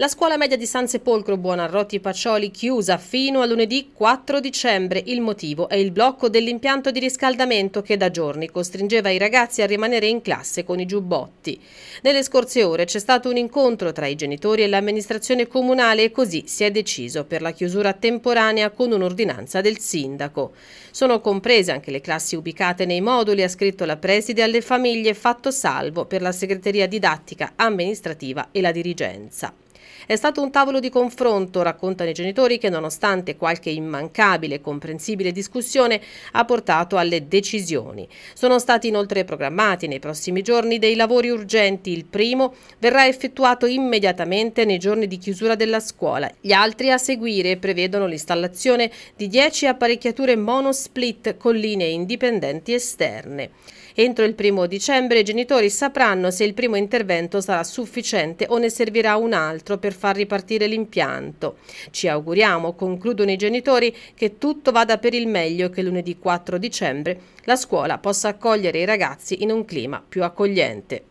La scuola media di San Sepolcro Buonarroti Pacioli chiusa fino a lunedì 4 dicembre. Il motivo è il blocco dell'impianto di riscaldamento che da giorni costringeva i ragazzi a rimanere in classe con i giubbotti. Nelle scorse ore c'è stato un incontro tra i genitori e l'amministrazione comunale e così si è deciso per la chiusura temporanea con un'ordinanza del sindaco. Sono comprese anche le classi ubicate nei moduli, ha scritto la preside alle famiglie, fatto salvo per la segreteria didattica, amministrativa e la dirigenza. È stato un tavolo di confronto, raccontano i genitori, che nonostante qualche immancabile e comprensibile discussione ha portato alle decisioni. Sono stati inoltre programmati nei prossimi giorni dei lavori urgenti. Il primo verrà effettuato immediatamente nei giorni di chiusura della scuola. Gli altri a seguire prevedono l'installazione di 10 apparecchiature monosplit con linee indipendenti esterne. Entro il primo dicembre i genitori sapranno se il primo intervento sarà sufficiente o ne servirà un altro nostro per far ripartire l'impianto. Ci auguriamo, concludono i genitori, che tutto vada per il meglio e che lunedì 4 dicembre la scuola possa accogliere i ragazzi in un clima più accogliente.